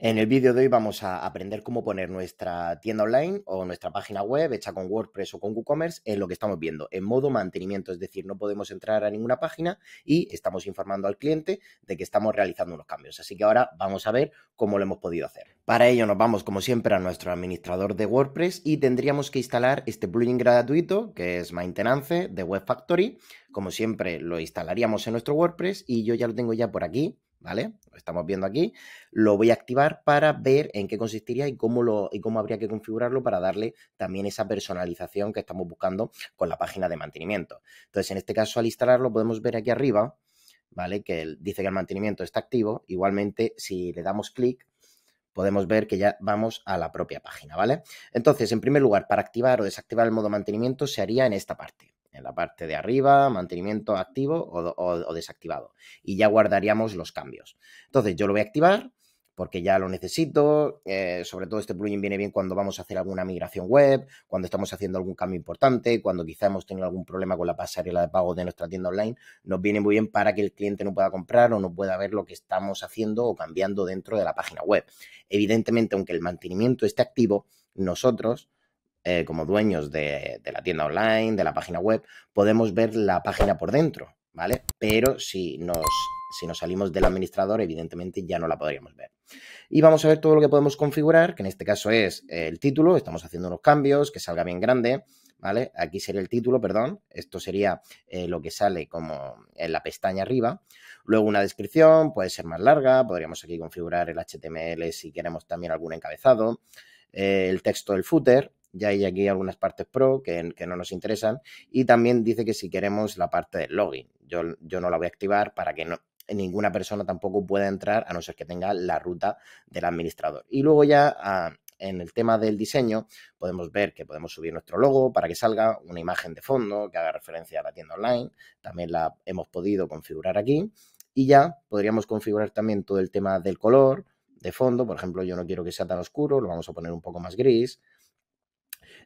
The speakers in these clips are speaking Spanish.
En el vídeo de hoy vamos a aprender cómo poner nuestra tienda online o nuestra página web hecha con WordPress o con WooCommerce en lo que estamos viendo, en modo mantenimiento, es decir, no podemos entrar a ninguna página y estamos informando al cliente de que estamos realizando unos cambios. Así que ahora vamos a ver cómo lo hemos podido hacer. Para ello nos vamos, como siempre, a nuestro administrador de WordPress y tendríamos que instalar este plugin gratuito que es Maintenance de Web Como siempre, lo instalaríamos en nuestro WordPress y yo ya lo tengo ya por aquí ¿vale? Lo estamos viendo aquí. Lo voy a activar para ver en qué consistiría y cómo, lo, y cómo habría que configurarlo para darle también esa personalización que estamos buscando con la página de mantenimiento. Entonces, en este caso, al instalarlo, podemos ver aquí arriba, ¿vale? Que dice que el mantenimiento está activo. Igualmente, si le damos clic, podemos ver que ya vamos a la propia página, ¿vale? Entonces, en primer lugar, para activar o desactivar el modo mantenimiento se haría en esta parte en la parte de arriba, mantenimiento activo o, desactivado. Y ya guardaríamos los cambios. Entonces yo lo voy a activar porque ya lo necesito. Eh, sobre todo este plugin viene bien cuando vamos a hacer alguna migración web, cuando estamos haciendo algún cambio importante, cuando quizá hemos tenido algún problema con la pasarela de pago de nuestra tienda online. Nos viene muy bien para que el cliente no pueda comprar o no pueda ver lo que estamos haciendo o cambiando dentro de la página web. Evidentemente, aunque el mantenimiento esté activo, nosotros eh, como dueños de, la tienda online, de la página web, podemos ver la página por dentro, ¿vale? Pero si nos salimos del administrador, evidentemente ya no la podríamos ver. Y vamos a ver todo lo que podemos configurar, que en este caso es eh, el título, estamos haciendo unos cambios, que salga bien grande, ¿vale? Aquí sería el título, perdón, esto sería eh, lo que sale como en la pestaña arriba. Luego una descripción, puede ser más larga, podríamos aquí configurar el HTML si queremos también algún encabezado, el texto del footer, ya hay aquí algunas partes pro que, no nos interesan y también dice que si queremos la parte del login, yo, yo no la voy a activar para que ninguna persona tampoco pueda entrar a no ser que tenga la ruta del administrador. Y luego ya... Ah, en el tema del diseño, podemos ver que podemos subir nuestro logo para que salga una imagen de fondo que haga referencia a la tienda online. También la hemos podido configurar aquí. Y ya podríamos configurar también todo el tema del color de fondo. Por ejemplo, yo no quiero que sea tan oscuro, lo vamos a poner un poco más gris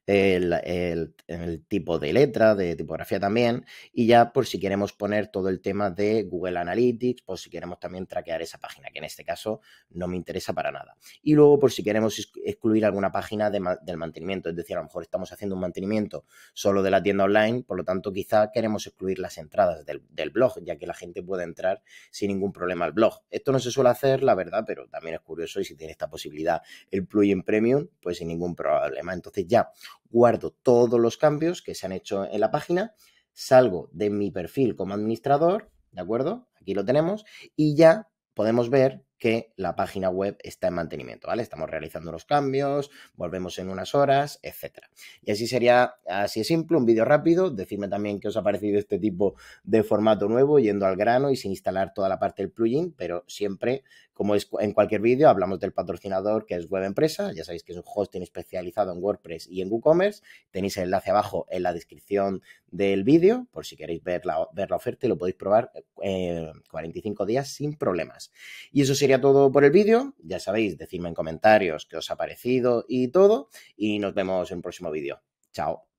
el, tipo de letra, de tipografía también, y ya por si queremos poner todo el tema de Google Analytics, por si queremos también traquear esa página, que en este caso no me interesa para nada. Y luego por si queremos excluir alguna página del mantenimiento, es decir, a lo mejor estamos haciendo un mantenimiento solo de la tienda online, por lo tanto quizá queremos excluir las entradas del blog, ya que la gente puede entrar sin ningún problema al blog. Esto no se suele hacer, la verdad, pero también es curioso y si tiene esta posibilidad el plugin premium, pues sin ningún problema. Entonces ya guardo todos los cambios que se han hecho en la página, salgo de mi perfil como administrador, ¿de acuerdo? Aquí lo tenemos, y ya podemos ver que la página web está en mantenimiento, ¿vale? Estamos realizando los cambios, volvemos en unas horas, etcétera. Y así sería, así es simple, un vídeo rápido. Decidme también qué os ha parecido este tipo de formato nuevo, yendo al grano y sin instalar toda la parte del plugin, pero siempre, como es en cualquier vídeo, hablamos del patrocinador que es Web Empresa. Ya sabéis que es un hosting especializado en WordPress y en WooCommerce. Tenéis el enlace abajo en la descripción del vídeo, por si queréis ver la, ver la oferta y lo podéis probar eh, 45 días sin problemas. Y eso sería todo por el vídeo. Ya sabéis, decidme en comentarios qué os ha parecido y todo. Y nos vemos en el próximo vídeo. Chao.